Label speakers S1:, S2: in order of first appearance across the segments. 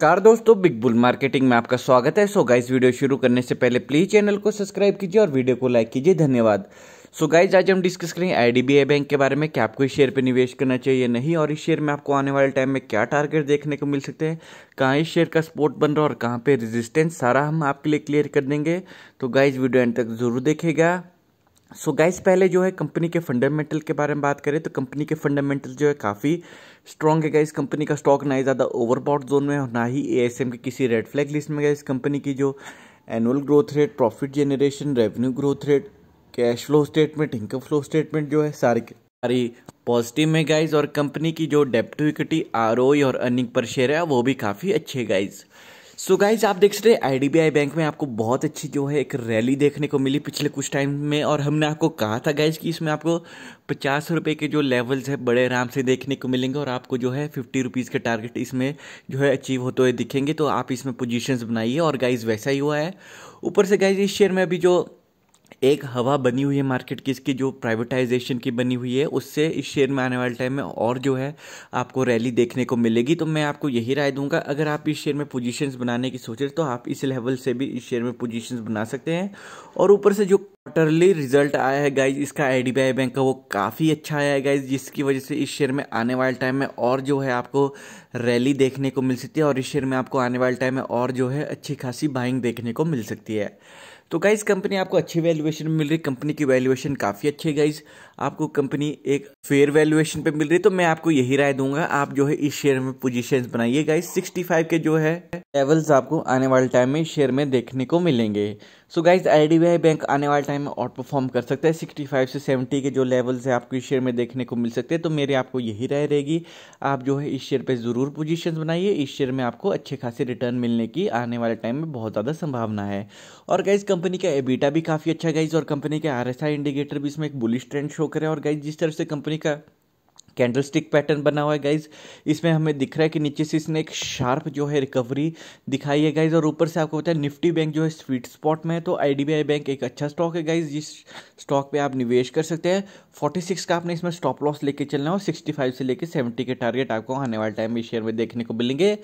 S1: car दोस्तों big bull marketing में आपका स्वागत है सो गाइस वीडियो शुरू करने से पहले प्लीज चैनल को सब्सक्राइब कीजिए और वीडियो को लाइक कीजिए धन्यवाद सो गाइस आज हम डिस्कस करेंगे आईडीबीआई बैंक के बारे में कि आपको इस शेयर पे निवेश करना चाहिए नहीं और इस शेयर में आपको आने वाले टाइम में क्या टारगेट देखने को मिल सकते हैं कहाँ इस शेयर का सपोर्ट बन रहा है और कहाँ पे रेजिस्टेंस सारा हम आपके लिए क्लियर कर देंगे तो गाइज वीडियो एंड तक जरूर देखेगा सो so गाइस पहले जो है कंपनी के फंडामेंटल के बारे में बात करें तो कंपनी के फंडामेंटल जो है काफ़ी स्ट्रॉन्ग है गाइस कंपनी का स्टॉक ना ही ज़्यादा ओवरबॉड जोन में और ना ही ए के किसी रेड फ्लैग लिस्ट में गाइस कंपनी की जो annual growth rate profit generation revenue growth rate cash flow statement income flow statement जो है सारी सारी पॉजिटिव में गाइज और कंपनी की जो डेप्ट इक्विटी आर और अर्निंग पर शेयर है वो भी काफ़ी अच्छे गाइज़ सो so गाइज आप देख सकते हैं आईडीबीआई बैंक में आपको बहुत अच्छी जो है एक रैली देखने को मिली पिछले कुछ टाइम में और हमने आपको कहा था गाइज कि इसमें आपको पचास रुपये के जो लेवल्स है बड़े आराम से देखने को मिलेंगे और आपको जो है फिफ्टी रुपीज़ के टारगेट इसमें जो है अचीव होते हुए दिखेंगे तो आप इसमें पोजिशन बनाइए और गाइज वैसा ही हुआ है ऊपर से गाइज इस शेयर में अभी जो एक हवा बनी हुई है मार्केट की इसकी जो प्राइवेटाइजेशन की बनी हुई है उससे इस शेयर में आने वाले टाइम में और जो है आपको रैली देखने को मिलेगी तो मैं आपको यही राय दूंगा अगर आप इस शेयर में पोजीशंस बनाने की सोच रहे तो आप इस लेवल से भी इस शेयर में पोजीशंस बना सकते हैं और ऊपर से जो क्वार्टरली रिजल्ट आया है गाइज इसका आई डी बी बैंक का वो काफ़ी अच्छा आया है गाइज जिसकी वजह से इस शेयर में आने वाले टाइम में और जो है आपको रैली देखने को मिल सकती है और इस शेयर में आपको आने वाले टाइम में और जो है अच्छी खासी बाइंग देखने को मिल सकती है तो गाइज कंपनी आपको अच्छी वैल्यूएशन मिल रही कंपनी की वैल्यूएशन काफ़ी अच्छी है गाइज आपको कंपनी एक फेयर वैल्यूएशन पे मिल रही तो मैं आपको यही राय दूंगा आप जो है इस शेयर में पोजीशंस बनाइए गाइज 65 के जो है लेवल्स आपको आने वाले टाइम में शेयर में देखने को मिलेंगे सो गाइज आई बैंक आने वाले टाइम टाइम आउट परफॉर्म कर सकता है 65 से 70 के जो लेवल्स है आपको इस शेयर में देखने को मिल सकते हैं तो मेरी आपको यही राय रहेगी आप जो है इस शेयर पर ज़रूर पोजिशन बनाइए इस शेयर में आपको अच्छे खासे रिटर्न मिलने की आने वाले टाइम में बहुत ज़्यादा संभावना है और गाइज कंपनी का एबिटा भी काफ़ी अच्छा गाइज और कंपनी के आर इंडिकेटर भी इसमें एक बुलिश ट्रेंड शो करें और गाइज जिस तरह से कंपनी का कैंडल स्टिक पैटर्न बना हुआ है गाइज इसमें हमें दिख रहा है कि नीचे से इसने एक शार्प जो है रिकवरी दिखाई है गाइज और ऊपर से आपको पता है निफ्टी बैंक जो है स्वीट स्पॉट में है तो आई बैंक एक अच्छा स्टॉक है गाइज जिस स्टॉक पे आप निवेश कर सकते हैं 46 का आपने इसमें स्टॉप लॉस लेके चलना हो 65 से लेके 70 के टारगेट आपको आने वाले टाइम में शेयर में देखने को मिलेंगे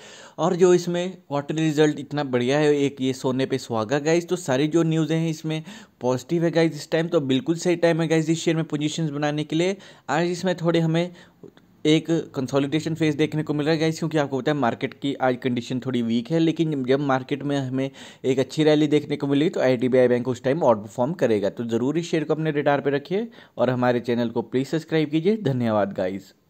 S1: और जो इसमें क्वार्टरली रिजल्ट इतना बढ़िया है एक ये सोने पे सुहागा गाइज तो सारी जो न्यूज़ें हैं इसमें पॉजिटिव है गाइज इस टाइम तो बिल्कुल सही टाइम है गाइज इस शेयर में पोजिशन बनाने के लिए आज इसमें थोड़े हमें एक कंसोलिडेशन फेज देखने को मिल रहा है गाइस क्योंकि आपको पता है मार्केट की आज कंडीशन थोड़ी वीक है लेकिन जब मार्केट में हमें एक अच्छी रैली देखने को मिलेगी तो आई बैंक उस टाइम आउट परफॉर्म करेगा तो ज़रूर इस शेयर को अपने रिटार पर रखिए और हमारे चैनल को प्लीज़ सब्सक्राइब कीजिए धन्यवाद गाइज़